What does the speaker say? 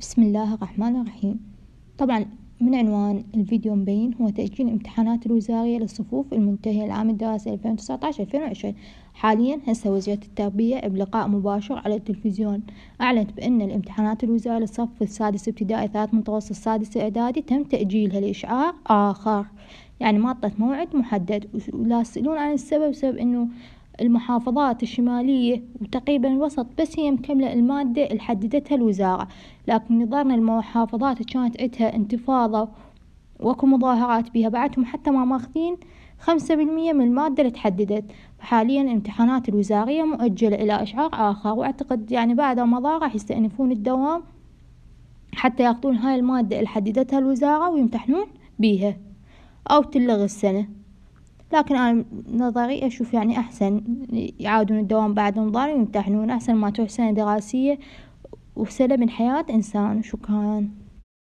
بسم الله الرحمن الرحيم طبعا من عنوان الفيديو مبين هو تأجيل امتحانات الوزارية للصفوف المنتهية العام الدراسي 2019-2020 حاليا هسه وزيرة التربية بلقاء مباشر على التلفزيون أعلنت بأن الامتحانات الوزارية للصف السادس ابتدائي ثالث متوسط السادس إعدادي تم تأجيلها لإشعار آخر يعني ما عطت موعد محدد ولا تسألون عن السبب سبب أنه المحافظات الشمالية وتقريبا الوسط بس هي مكملة المادة اللي حددتها الوزارة لكن نظرنا المحافظات كانت عندها انتفاضة واكو مظاهرات بيها بعدهم حتى ما ماخذين خمسة بالمية من المادة اللي تحددت فحاليا الامتحانات الوزارية مؤجلة إلى إشعار آخر وأعتقد يعني بعد ما راح يستأنفون الدوام حتى ياخذون هاي المادة اللي حددتها الوزارة ويمتحنون بيها أو تلغي السنة لكن أنا نظري أشوف يعني أحسن يعادون الدوام بعد نظري ويمتحنون أحسن ما تروح سنة دراسية وسنة من حياة إنسان شكرا